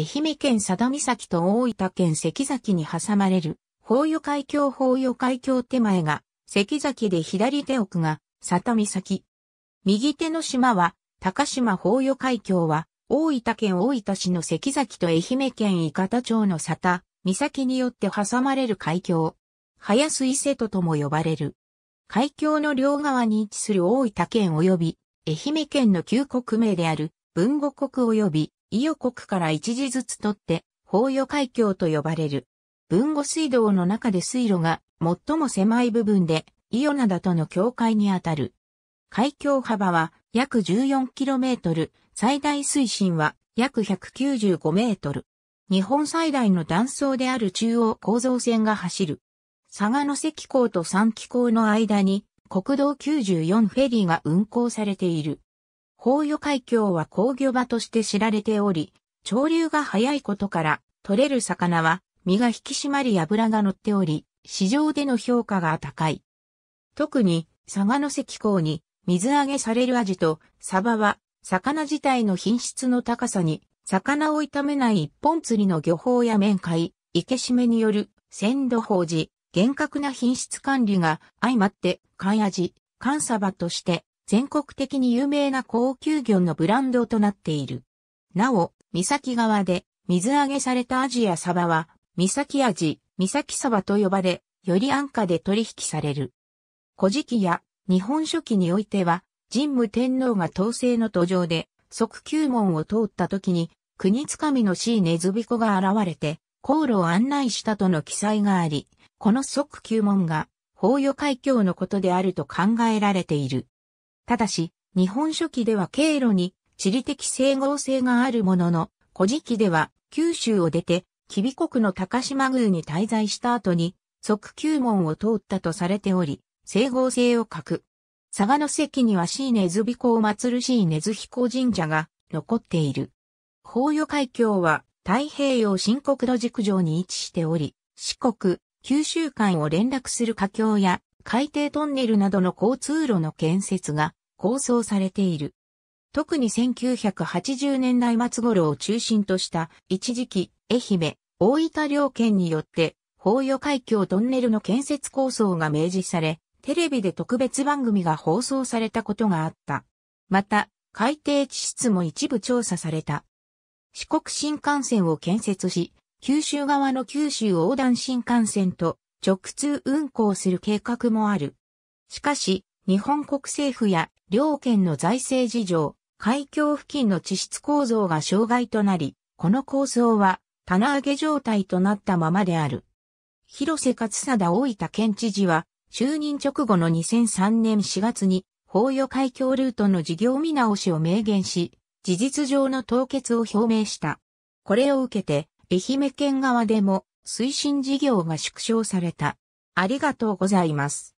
愛媛県佐田岬と大分県関崎に挟まれる、法与海峡法与海峡手前が、関崎で左手奥が、佐田岬。右手の島は、高島法与海峡は、大分県大分市の関崎と愛媛県伊方町の佐田、岬によって挟まれる海峡。早水瀬戸とも呼ばれる。海峡の両側に位置する大分県及び、愛媛県の旧国名である、文後国及び、伊予国から一時ずつ取って、法予海峡と呼ばれる。文後水道の中で水路が最も狭い部分で、伊予灘との境界にあたる。海峡幅は約 14km、最大水深は約 195m。日本最大の断層である中央構造線が走る。佐賀の関港と三気港の間に国道94フェリーが運行されている。法与海峡は工業場として知られており、潮流が早いことから、取れる魚は、身が引き締まり脂が乗っており、市場での評価が高い。特に、佐賀の関港に水揚げされるアジとサバは、魚自体の品質の高さに、魚を傷めない一本釣りの漁法や面会、生け締めによる鮮度法事、厳格な品質管理が相まって、缶味、ジ、サバとして全国的に有名な高級魚のブランドとなっている。なお、岬側で水揚げされたアジやサバは、岬アジ、岬サバと呼ばれ、より安価で取引される。古事記や日本書紀においては、神武天皇が統制の途上で、即休門を通った時に、国つかみのシーネズビコが現れて、航路を案内したとの記載があり、この即休門が、法与海峡のことであると考えられている。ただし、日本書紀では経路に地理的整合性があるものの、古事記では九州を出て、吉備国の高島宮に滞在した後に、即旧門を通ったとされており、整合性を欠く。佐賀の関にはシーネズビコを祀るシーネズ彦神社が残っている。法与海峡は太平洋新国土軸上に位置しており、四国、九州間を連絡する架橋や海底トンネルなどの交通路の建設が構想されている。特に1980年代末頃を中心とした一時期、愛媛、大分両県によって、法与海峡トンネルの建設構想が明示され、テレビで特別番組が放送されたことがあった。また、海底地質も一部調査された。四国新幹線を建設し、九州側の九州横断新幹線と直通運行する計画もある。しかし、日本国政府や両県の財政事情、海峡付近の地質構造が障害となり、この構造は棚上げ状態となったままである。広瀬勝貞大分県知事は、就任直後の2003年4月に、法与海峡ルートの事業見直しを明言し、事実上の凍結を表明した。これを受けて、愛媛県側でも推進事業が縮小された。ありがとうございます。